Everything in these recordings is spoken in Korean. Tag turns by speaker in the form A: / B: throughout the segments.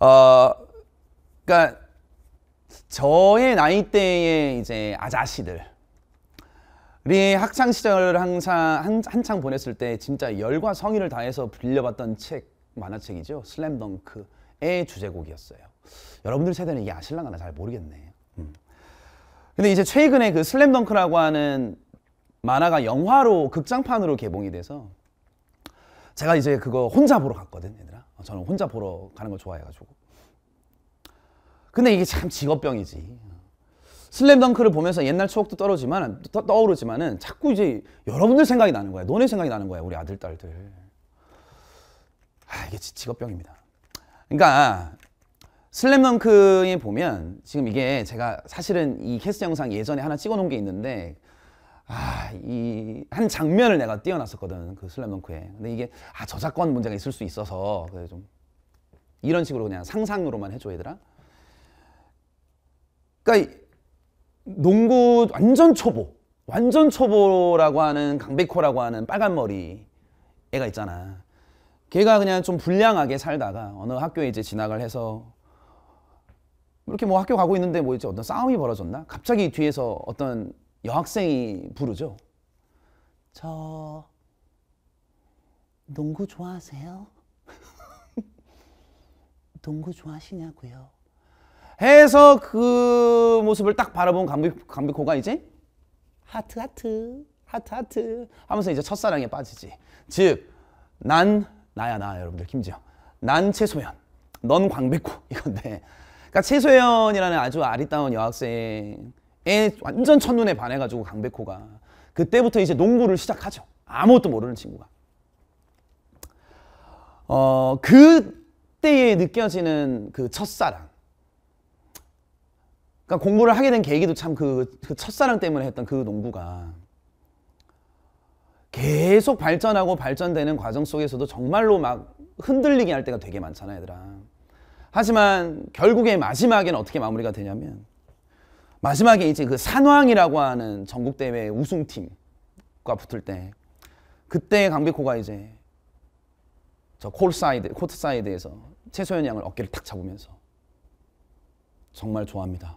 A: 어, 그러니까 저의 나이 대의 이제 아자씨들 우리 학창 시절을 항상 한, 창 보냈을 때 진짜 열과 성의를 다해서 빌려봤던 책 만화책이죠 슬램덩크의 주제곡이었어요 여러분들 세대는 이게 아실랑 가나잘 모르겠네 음. 근데 이제 최근에 그 슬램덩크라고 하는 만화가 영화로 극장판으로 개봉이 돼서 제가 이제 그거 혼자 보러 갔거든 얘들아 저는 혼자 보러 가는 걸 좋아해가지고. 근데 이게 참 직업병이지. 슬램덩크를 보면서 옛날 추억도 떨어지만 떠오르지만은 자꾸 이제 여러분들 생각이 나는 거야. 너네 생각이 나는 거야. 우리 아들 딸들. 아 이게 직업병입니다. 그러니까 슬램덩크에 보면 지금 이게 제가 사실은 이 캐스트 영상 예전에 하나 찍어놓은 게 있는데 아, 이 한 장면을 내가 띄워놨었거든. 그 슬램덩크에. 근데 이게 아, 저작권 문제가 있을 수 있어서 그래 좀 이런 식으로 그냥 상상으로만 해줘 얘들아. 그러니까 농구 완전 초보, 완전 초보라고 하는 강백호라고 하는 빨간 머리 애가 있잖아. 걔가 그냥 좀 불량하게 살다가 어느 학교에 이제 진학을 해서 이렇게 뭐 학교 가고 있는데 뭐 이제 어떤 싸움이 벌어졌나? 갑자기 뒤에서 어떤 여학생이 부르죠. 저 농구 좋아하세요? 농구 좋아하시냐고요? 해서 그 모습을 딱 바라본 강백, 강백호가 이제 하트 하트 하트 하트 하면서 이제 첫사랑에 빠지지. 즉, 난 나야 나 여러분들 김지영. 난 최소연, 넌 광백호 이건데. 그러니까 최소연이라는 아주 아리따운 여학생 완전 첫눈에 반해가지고 강백호가 그때부터 이제 농구를 시작하죠. 아무것도 모르는 친구가. 어, 그때에 느껴지는 그 첫사랑. 그러니까 공부를 하게 된 계기도 참그 그 첫사랑 때문에 했던 그 농구가 계속 발전하고 발전되는 과정 속에서도 정말로 막 흔들리게 할 때가 되게 많잖아요, 얘들아. 하지만 결국에 마지막에는 어떻게 마무리가 되냐면 마지막에 이제 그 산왕이라고 하는 전국 대회 우승팀과 붙을 때 그때 강백호가 이제 저 콜사이드 코트 사이드에서 최소연 양을 어깨를 탁 잡으면서 정말 좋아합니다.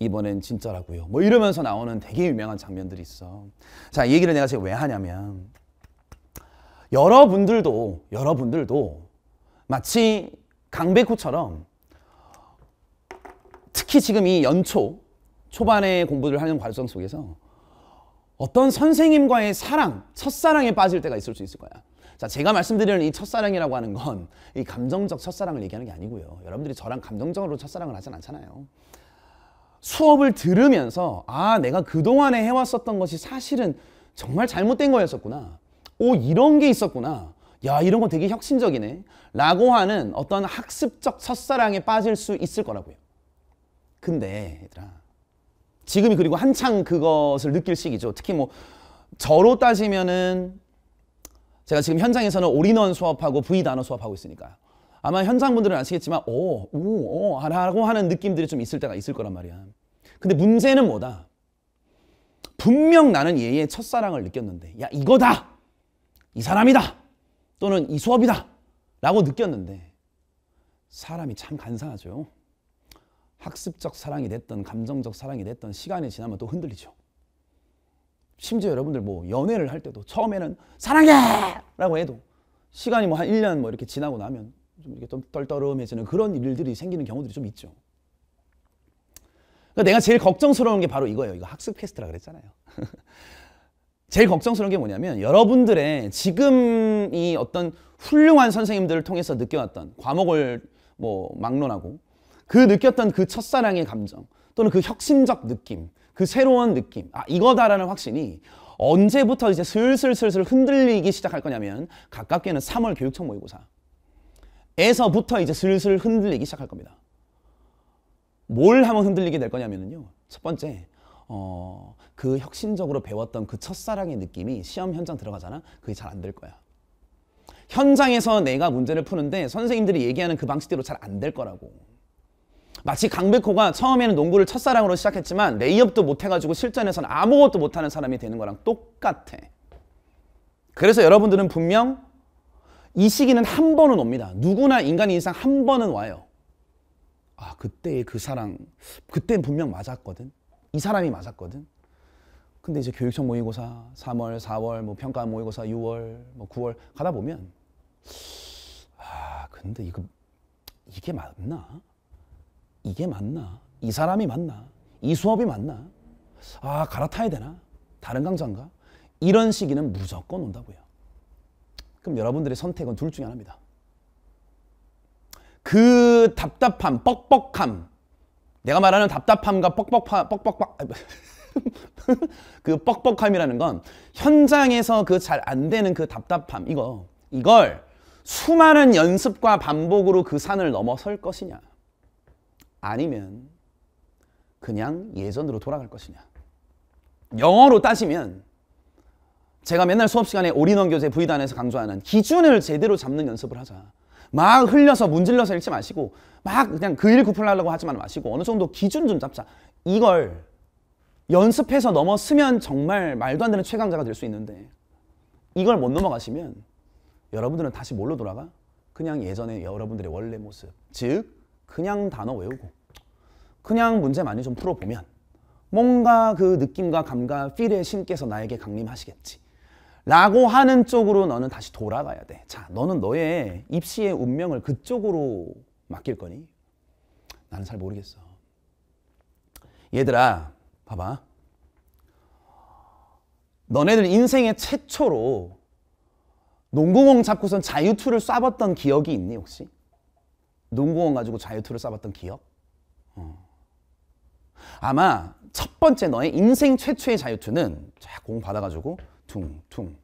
A: 이번엔 진짜라고요. 뭐 이러면서 나오는 되게 유명한 장면들이 있어. 자, 이 얘기를 내가 지금 왜 하냐면 여러분들도 여러분들도 마치 강백호처럼 특히 지금 이 연초 초반에 공부를 하는 과정 속에서 어떤 선생님과의 사랑, 첫사랑에 빠질 때가 있을 수 있을 거야. 자, 제가 말씀드리는 이 첫사랑이라고 하는 건 이 감정적 첫사랑을 얘기하는 게 아니고요. 여러분들이 저랑 감정적으로 첫사랑을 하진 않잖아요. 수업을 들으면서 아, 내가 그동안에 해왔었던 것이 사실은 정말 잘못된 거였었구나. 오, 이런 게 있었구나. 야, 이런 건 되게 혁신적이네. 라고 하는 어떤 학습적 첫사랑에 빠질 수 있을 거라고요. 근데, 얘들아. 지금이 그리고 한창 그것을 느낄 시기죠. 특히 뭐 저로 따지면은 제가 지금 현장에서는 올인원 수업하고 V 단어 수업하고 있으니까 아마 현장 분들은 아시겠지만 오, 오, 오하 라고 하는 느낌들이 좀 있을 때가 있을 거란 말이야. 근데 문제는 뭐다? 분명 나는 얘의 첫사랑을 느꼈는데 야 이거다! 이 사람이다! 또는 이 수업이다! 라고 느꼈는데 사람이 참 간사하죠. 학습적 사랑이 됐던 감정적 사랑이 됐던 시간이 지나면 또 흔들리죠. 심지어 여러분들 뭐 연애를 할 때도 처음에는 사랑해! 라고 해도 시간이 뭐 한 1년 뭐 이렇게 지나고 나면 좀 이렇게 좀 떨떠름해지는 그런 일들이 생기는 경우들이 좀 있죠. 그러니까 내가 제일 걱정스러운 게 바로 이거예요. 이거 학습 퀘스트라 그랬잖아요. 제일 걱정스러운 게 뭐냐면 여러분들의 지금 이 어떤 훌륭한 선생님들을 통해서 느껴왔던 과목을 뭐 막론하고 그 느꼈던 그 첫사랑의 감정 또는 그 혁신적 느낌, 그 새로운 느낌, 아 이거다라는 확신이 언제부터 이제 슬슬슬슬 흔들리기 시작할 거냐면 가깝게는 3월 교육청 모의고사에서부터 이제 슬슬 흔들리기 시작할 겁니다. 뭘 하면 흔들리게 될 거냐면요. 첫 번째, 어, 그 혁신적으로 배웠던 그 첫사랑의 느낌이 시험 현장 들어가잖아? 그게 잘 안 될 거야. 현장에서 내가 문제를 푸는데 선생님들이 얘기하는 그 방식대로 잘 안 될 거라고. 마치 강백호가 처음에는 농구를 첫사랑으로 시작했지만 레이업도 못해가지고 실전에서는 아무것도 못하는 사람이 되는 거랑 똑같아. 그래서 여러분들은 분명 이 시기는 한 번은 옵니다. 누구나 인간 인상 한 번은 와요. 아 그때의 그 사랑 그때는 분명 맞았거든. 이 사람이 맞았거든. 근데 이제 교육청 모의고사 3월, 4월, 뭐 평가 모의고사 6월, 뭐 9월 가다 보면 아 근데 이거 이게 맞나? 이게 맞나? 이 사람이 맞나? 이 수업이 맞나? 아, 갈아타야 되나? 다른 강좌인가? 이런 시기는 무조건 온다고요. 그럼 여러분들의 선택은 둘 중에 하나입니다. 그 답답함, 뻑뻑함, 내가 말하는 답답함과 뻑뻑함, 뻑뻑, 함그 뻑뻑함이라는 건 현장에서 그 잘 안 되는 그 답답함, 이거, 이걸 수많은 연습과 반복으로 그 산을 넘어설 것이냐. 아니면 그냥 예전으로 돌아갈 것이냐. 영어로 따지면 제가 맨날 수업 시간에 올인원 교재 부의단에서 강조하는 기준을 제대로 잡는 연습을 하자. 막 흘려서 문질러서 읽지 마시고 막 그냥 그일 구풀하려고 하지만 마시고 어느 정도 기준 좀 잡자. 이걸 연습해서 넘어쓰면 정말 말도 안 되는 최강자가 될 수 있는데 이걸 못 넘어가시면 여러분들은 다시 뭘로 돌아가? 그냥 예전에 여러분들의 원래 모습 즉 그냥 단어 외우고 그냥 문제 많이 좀 풀어보면 뭔가 그 느낌과 감각, 필의 신께서 나에게 강림하시겠지. 라고 하는 쪽으로 너는 다시 돌아가야 돼. 자, 너는 너의 입시의 운명을 그쪽으로 맡길 거니? 나는 잘 모르겠어. 얘들아, 봐봐. 너네들 인생의 최초로 농구공 잡고선 자유투를 쏴봤던 기억이 있니, 혹시? 농구공 가지고 자유투를 쏴봤던 기억? 아마 첫 번째 너의 인생 최초의 자유투는 공 받아가지고 퉁퉁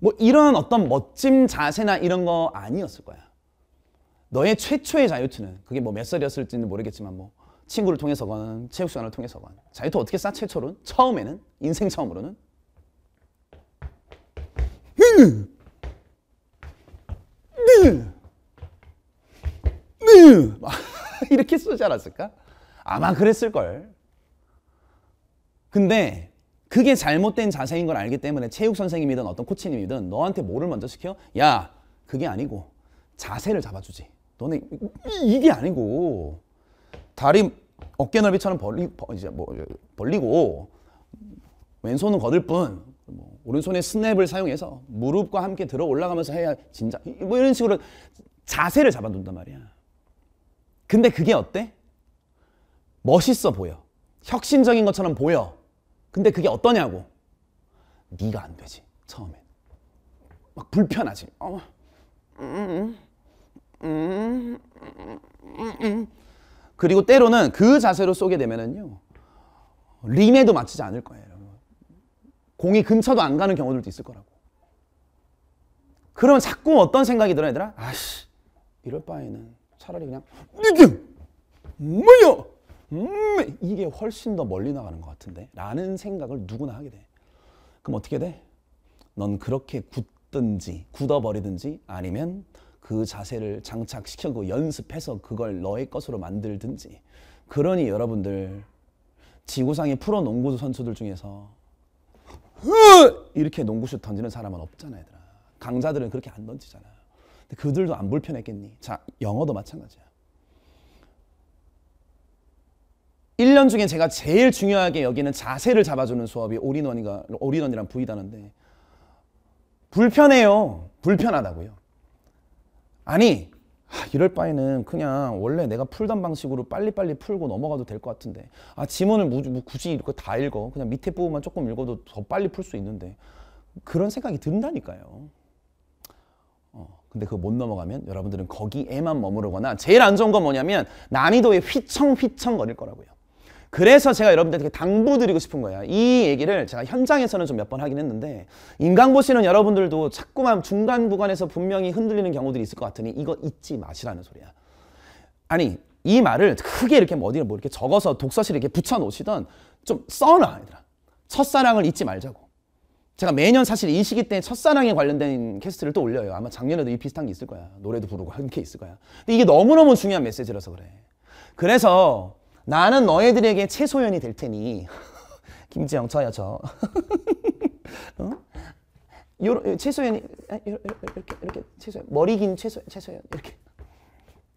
A: 뭐 이런 어떤 멋짐 자세나 이런 거 아니었을 거야. 너의 최초의 자유투는 그게 뭐 몇 살이었을지는 모르겠지만 뭐 친구를 통해서건 체육 시간을 통해서건 자유투 어떻게 싸최초론 처음에는 인생 처음으로는 네. 네. 네. 이렇게 쏘지 않았을까? 아마 그랬을걸. 근데 그게 잘못된 자세인 걸 알기 때문에 체육 선생님이든 어떤 코치님이든 너한테 뭐를 먼저 시켜? 야, 그게 아니고 자세를 잡아주지. 너네 이게 아니고 다리 어깨 넓이처럼 벌리, 이제 뭐, 벌리고 왼손은 거들 뿐 뭐, 오른손에 스냅을 사용해서 무릎과 함께 들어 올라가면서 해야 진짜 뭐 이런 식으로 자세를 잡아둔단 말이야. 근데 그게 어때? 멋있어 보여. 혁신적인 것처럼 보여. 근데 그게 어떠냐고. 네가 안 되지. 처음엔. 막 불편하지. 어. 음, 음, 음, 그리고 때로는 그 자세로 쏘게 되면은요. 림에도 맞추지 않을 거예요. 공이 근처도 안 가는 경우들도 있을 거라고. 그러면 자꾸 어떤 생각이 들어 얘들아? 아씨 이럴 바에는 차라리 그냥 이게 뭐야? 음, 이게 훨씬 더 멀리 나가는 것 같은데 라는 생각을 누구나 하게 돼. 그럼 어떻게 돼? 넌 그렇게 굳든지 굳어버리든지 아니면 그 자세를 장착시켜고 그 연습해서 그걸 너의 것으로 만들든지 그러니 여러분들 지구상의 프로 농구 선수들 중에서 이렇게 농구슛 던지는 사람은 없잖아 얘들아 강자들은 그렇게 안 던지잖아 근데 그들도 안 불편했겠니 자 영어도 마찬가지야 1년 중에 제가 제일 중요하게 여기는 자세를 잡아주는 수업이 올인원이가 올인원이란 부위다는데 불편해요. 불편하다고요. 아니 하, 아, 이럴 바에는 그냥 원래 내가 풀던 방식으로 빨리빨리 풀고 넘어가도 될 것 같은데 아 지문을 뭐, 뭐 굳이 이렇게 다 읽어 그냥 밑에 부분만 조금 읽어도 더 빨리 풀 수 있는데 그런 생각이 든다니까요. 어, 근데 그거 못 넘어가면 여러분들은 거기에만 머무르거나 제일 안 좋은 건 뭐냐면 난이도에 휘청휘청 거릴 거라고요. 그래서 제가 여러분들에게 당부드리고 싶은 거예요. 이 얘기를 제가 현장에서는 좀 몇 번 하긴 했는데 인강 보시는 여러분들도 자꾸만 중간 구간에서 분명히 흔들리는 경우들이 있을 것 같으니 이거 잊지 마시라는 소리야. 아니 이 말을 크게 이렇게 뭐 어디를 뭐 이렇게 적어서 독서실에 이렇게 붙여놓으시던 좀 써놔 얘들아. 첫사랑을 잊지 말자고. 제가 매년 사실 이 시기 때 첫사랑에 관련된 캐스트를 또 올려요. 아마 작년에도 이 비슷한 게 있을 거야. 노래도 부르고 함께 있을 거야. 근데 이게 너무너무 중요한 메시지라서 그래. 그래서 나는 너희들에게 최소연이 될 테니 김지영 저요 저 어? 요러, 최소연이 아, 이렇게 이렇게 최소연 머리 긴 최소 최소연 이렇게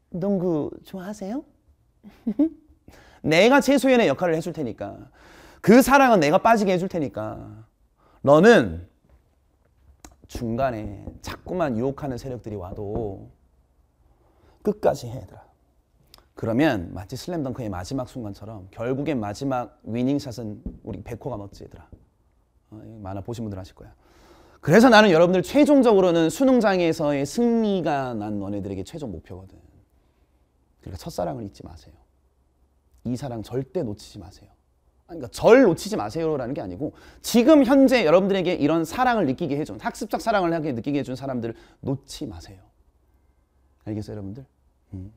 A: 농구 좋아하세요? 내가 최소연의 역할을 해줄 테니까 그 사랑은 내가 빠지게 해줄 테니까 너는 중간에 자꾸만 유혹하는 세력들이 와도 끝까지 해야 그러면 마치 슬램덩크의 마지막 순간처럼 결국엔 마지막 위닝샷은 우리 백호가 넣지 얘들아. 어, 만화 보신 분들 아실 거야. 그래서 나는 여러분들 최종적으로는 수능장에서의 승리가 난 너네들에게 최종 목표거든. 그러니까 첫사랑을 잊지 마세요. 이 사랑 절대 놓치지 마세요. 그러니까 절 놓치지 마세요라는 게 아니고 지금 현재 여러분들에게 이런 사랑을 느끼게 해준 학습적 사랑을 느끼게 해준 사람들을 놓지 마세요. 알겠어요 여러분들? 음.